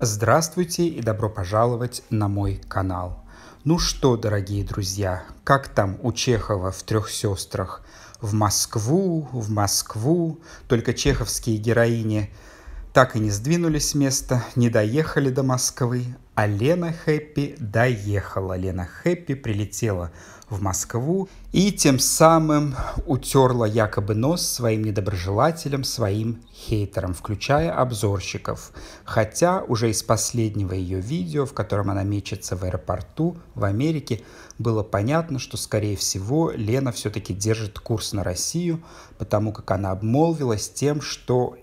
Здравствуйте и добро пожаловать на мой канал. Ну что, дорогие друзья, как там у Чехова в «Трех сестрах»? В Москву, в Москву, только чеховские героини так и не сдвинулись с места, не доехали до Москвы, а Лена Хэппи доехала. Лена Хэппи прилетела в Москву и тем самым утерла якобы нос своим недоброжелателям, своим хейтерам, включая обзорщиков. Хотя уже из последнего ее видео, в котором она мечется в аэропорту в Америке, было понятно, что, скорее всего, Лена все-таки держит курс на Россию, потому как она обмолвилась тем, что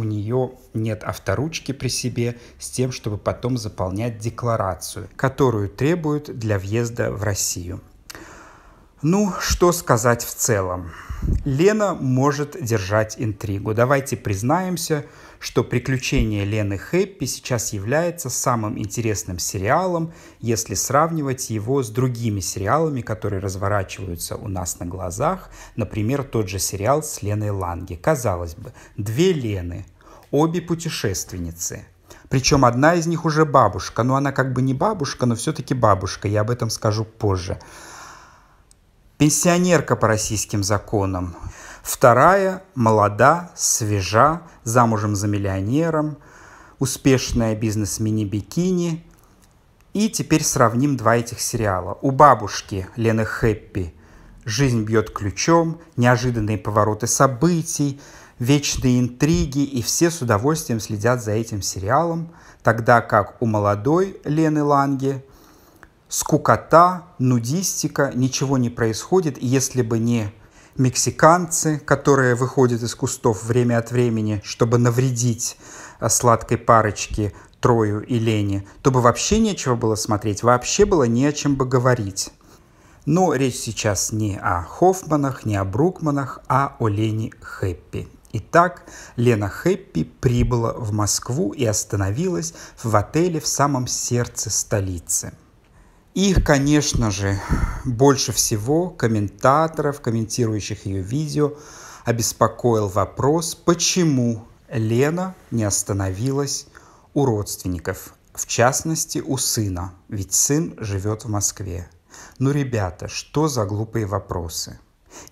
у нее нет авторучки при себе с тем, чтобы потом заполнять декларацию, которую требуют для въезда в Россию. Ну, что сказать в целом. Лена может держать интригу. Давайте признаемся, что приключение Лены Хэппи» сейчас является самым интересным сериалом, если сравнивать его с другими сериалами, которые разворачиваются у нас на глазах, например, тот же сериал с Леной Ланги. Казалось бы, две Лены, обе путешественницы, причем одна из них уже бабушка, но ну, она как бы не бабушка, но все-таки бабушка, я об этом скажу позже пенсионерка по российским законам. Вторая – молода, свежа, замужем за миллионером, успешная бизнес-мини-бикини. И теперь сравним два этих сериала. У бабушки Лены Хэппи «Жизнь бьет ключом», «Неожиданные повороты событий», «Вечные интриги», и все с удовольствием следят за этим сериалом, тогда как у молодой Лены Ланги скукота, нудистика, ничего не происходит, если бы не мексиканцы, которые выходят из кустов время от времени, чтобы навредить э, сладкой парочке Трою и Лене, то бы вообще нечего было смотреть, вообще было не о чем бы говорить. Но речь сейчас не о Хоффманах, не о Брукманах, а о Лене Хэппи. Итак, Лена Хэппи прибыла в Москву и остановилась в отеле в самом сердце столицы – их, конечно же, больше всего комментаторов, комментирующих ее видео, обеспокоил вопрос, почему Лена не остановилась у родственников, в частности у сына, ведь сын живет в Москве. Ну, ребята, что за глупые вопросы?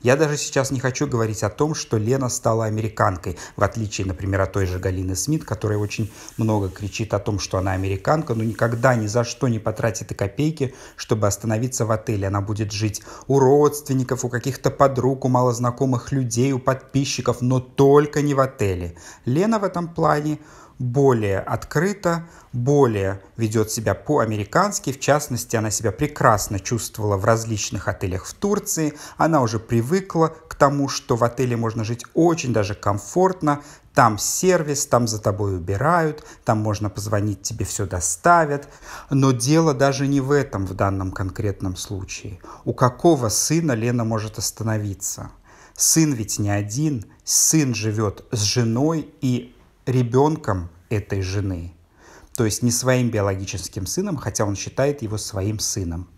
Я даже сейчас не хочу говорить о том, что Лена стала американкой, в отличие, например, от той же Галины Смит, которая очень много кричит о том, что она американка, но никогда ни за что не потратит и копейки, чтобы остановиться в отеле. Она будет жить у родственников, у каких-то подруг, у малознакомых людей, у подписчиков, но только не в отеле. Лена в этом плане более открыто, более ведет себя по-американски. В частности, она себя прекрасно чувствовала в различных отелях в Турции. Она уже привыкла к тому, что в отеле можно жить очень даже комфортно. Там сервис, там за тобой убирают, там можно позвонить, тебе все доставят. Но дело даже не в этом в данном конкретном случае. У какого сына Лена может остановиться? Сын ведь не один, сын живет с женой, и ребенком этой жены, то есть не своим биологическим сыном, хотя он считает его своим сыном.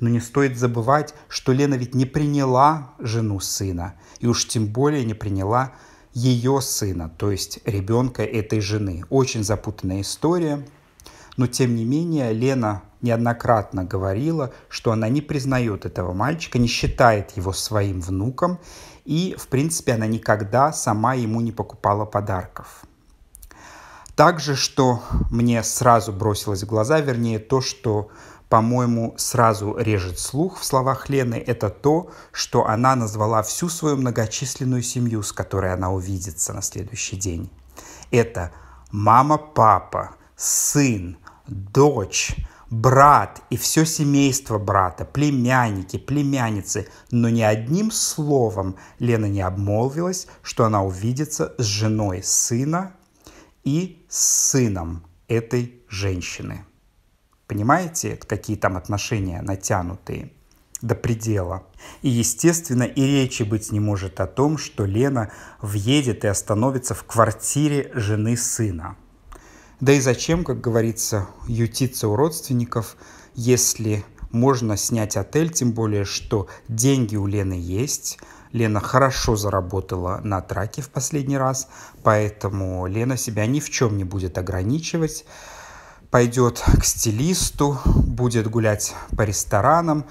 Но не стоит забывать, что Лена ведь не приняла жену сына, и уж тем более не приняла ее сына, то есть ребенка этой жены. Очень запутанная история, но тем не менее Лена неоднократно говорила, что она не признает этого мальчика, не считает его своим внуком, и, в принципе, она никогда сама ему не покупала подарков. Также, что мне сразу бросилось в глаза, вернее, то, что, по-моему, сразу режет слух в словах Лены, это то, что она назвала всю свою многочисленную семью, с которой она увидится на следующий день. Это мама, папа, сын, дочь, брат и все семейство брата, племянники, племянницы, но ни одним словом Лена не обмолвилась, что она увидится с женой сына и с сыном этой женщины. Понимаете, какие там отношения натянутые до предела. И, естественно, и речи быть не может о том, что Лена въедет и остановится в квартире жены сына. Да и зачем, как говорится, ютиться у родственников, если можно снять отель, тем более, что деньги у Лены есть – Лена хорошо заработала на траке в последний раз, поэтому Лена себя ни в чем не будет ограничивать. Пойдет к стилисту, будет гулять по ресторанам,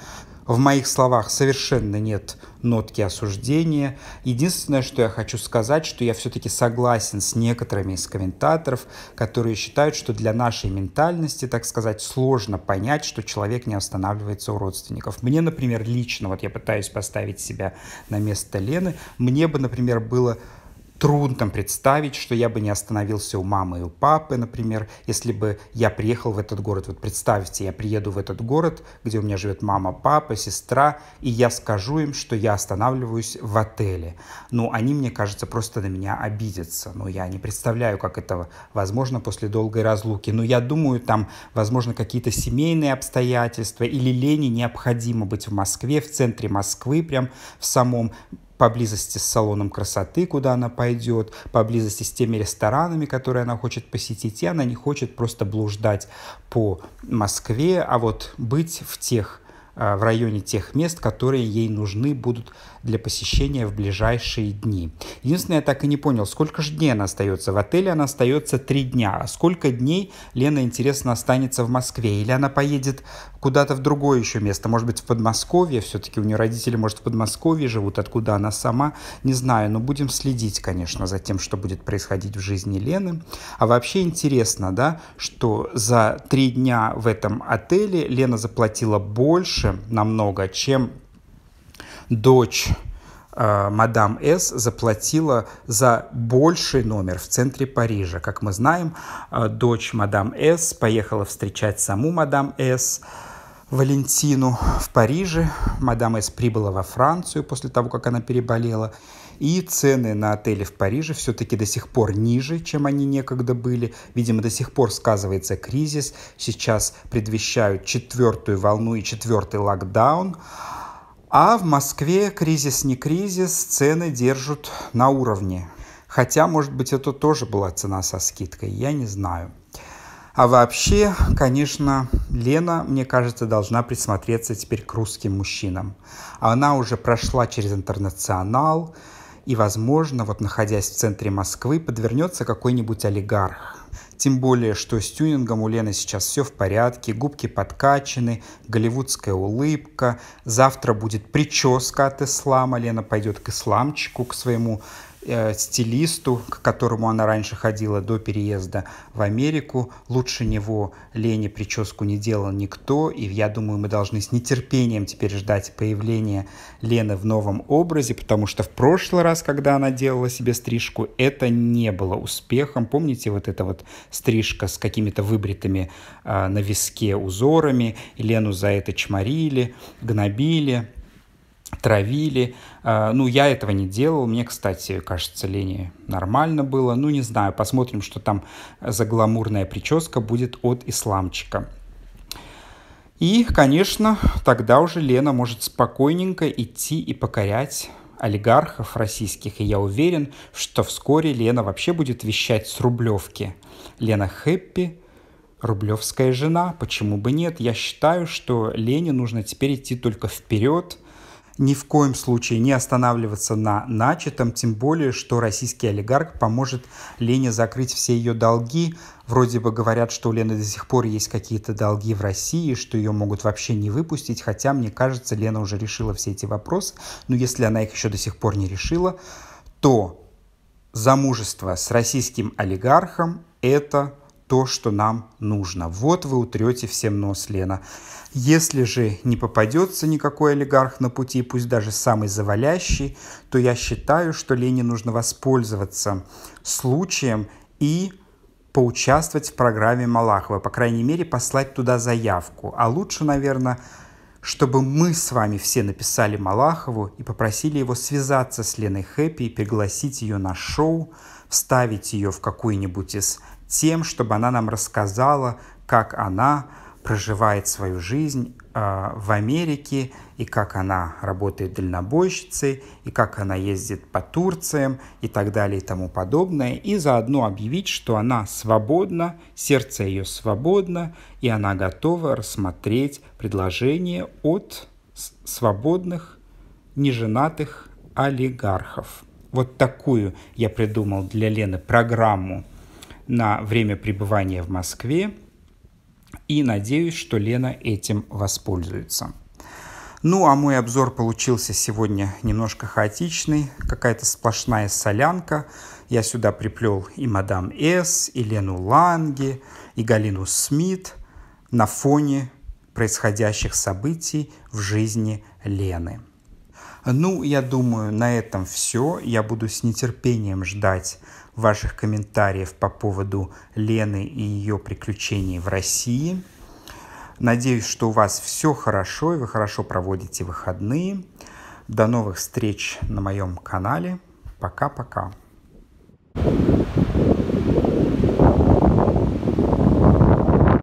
в моих словах совершенно нет нотки осуждения. Единственное, что я хочу сказать, что я все-таки согласен с некоторыми из комментаторов, которые считают, что для нашей ментальности, так сказать, сложно понять, что человек не останавливается у родственников. Мне, например, лично, вот я пытаюсь поставить себя на место Лены, мне бы, например, было трудно представить, что я бы не остановился у мамы и у папы, например, если бы я приехал в этот город. Вот представьте, я приеду в этот город, где у меня живет мама, папа, сестра, и я скажу им, что я останавливаюсь в отеле. Ну, они, мне кажется, просто на меня обидятся. Ну, я не представляю, как это возможно после долгой разлуки. Но я думаю, там, возможно, какие-то семейные обстоятельства или лени необходимо быть в Москве, в центре Москвы, прям в самом поблизости с салоном красоты, куда она пойдет, поблизости с теми ресторанами, которые она хочет посетить, и она не хочет просто блуждать по Москве, а вот быть в тех Э, в районе тех мест, которые ей нужны будут для посещения в ближайшие дни. Единственное, я так и не понял, сколько же дней она остается. В отеле она остается три дня. А сколько дней Лена, интересно, останется в Москве? Или она поедет куда-то в другое еще место? Может быть, в Подмосковье? Все-таки у нее родители, может, в Подмосковье живут, откуда она сама? Не знаю, но будем следить, конечно, за тем, что будет происходить в жизни Лены. А вообще интересно, да, что за три дня в этом отеле Лена заплатила больше, больше намного, чем дочь э, мадам С заплатила за больший номер в центре Парижа. Как мы знаем, э, дочь мадам С поехала встречать саму мадам С, Валентину в Париже. Мадам С прибыла во Францию после того, как она переболела. И цены на отели в Париже все-таки до сих пор ниже, чем они некогда были. Видимо, до сих пор сказывается кризис. Сейчас предвещают четвертую волну и четвертый локдаун. А в Москве кризис не кризис, цены держат на уровне. Хотя, может быть, это тоже была цена со скидкой, я не знаю. А вообще, конечно, Лена, мне кажется, должна присмотреться теперь к русским мужчинам. Она уже прошла через интернационал, и, возможно, вот находясь в центре Москвы, подвернется какой-нибудь олигарх. Тем более, что с тюнингом у Лены сейчас все в порядке, губки подкачаны, голливудская улыбка, завтра будет прическа от ислама, Лена пойдет к исламчику, к своему Э, стилисту, к которому она раньше ходила до переезда в Америку. Лучше него Лене прическу не делал никто, и я думаю, мы должны с нетерпением теперь ждать появления Лены в новом образе, потому что в прошлый раз, когда она делала себе стрижку, это не было успехом. Помните вот эта вот стрижка с какими-то выбритыми э, на виске узорами? Лену за это чморили, гнобили травили. А, ну, я этого не делал. Мне, кстати, кажется, Лене нормально было. Ну, не знаю, посмотрим, что там за гламурная прическа будет от исламчика. И, конечно, тогда уже Лена может спокойненько идти и покорять олигархов российских, и я уверен, что вскоре Лена вообще будет вещать с Рублевки. Лена Хэппи, Рублевская жена, почему бы нет? Я считаю, что Лене нужно теперь идти только вперед – ни в коем случае не останавливаться на начатом, тем более, что российский олигарх поможет Лене закрыть все ее долги. Вроде бы говорят, что у Лены до сих пор есть какие-то долги в России, что ее могут вообще не выпустить, хотя, мне кажется, Лена уже решила все эти вопросы, но если она их еще до сих пор не решила, то замужество с российским олигархом – это то, что нам нужно. Вот вы утрете всем нос, Лена. Если же не попадется никакой олигарх на пути, пусть даже самый завалящий, то я считаю, что Лене нужно воспользоваться случаем и поучаствовать в программе Малахова, по крайней мере, послать туда заявку. А лучше, наверное, чтобы мы с вами все написали Малахову и попросили его связаться с Леной Хэппи и пригласить ее на шоу, вставить ее в какую-нибудь из тем, чтобы она нам рассказала, как она проживает свою жизнь а, в Америке, и как она работает дальнобойщицей, и как она ездит по Турциям, и так далее, и тому подобное, и заодно объявить, что она свободна, сердце ее свободно, и она готова рассмотреть предложение от свободных, неженатых олигархов. Вот такую я придумал для Лены программу на время пребывания в Москве – и надеюсь, что Лена этим воспользуется. Ну, а мой обзор получился сегодня немножко хаотичный, какая-то сплошная солянка. Я сюда приплел и мадам С, и Лену Ланги, и Галину Смит на фоне происходящих событий в жизни Лены. Ну, я думаю, на этом все. Я буду с нетерпением ждать ваших комментариев по поводу Лены и ее приключений в России. Надеюсь, что у вас все хорошо и вы хорошо проводите выходные. До новых встреч на моем канале. Пока-пока. thank you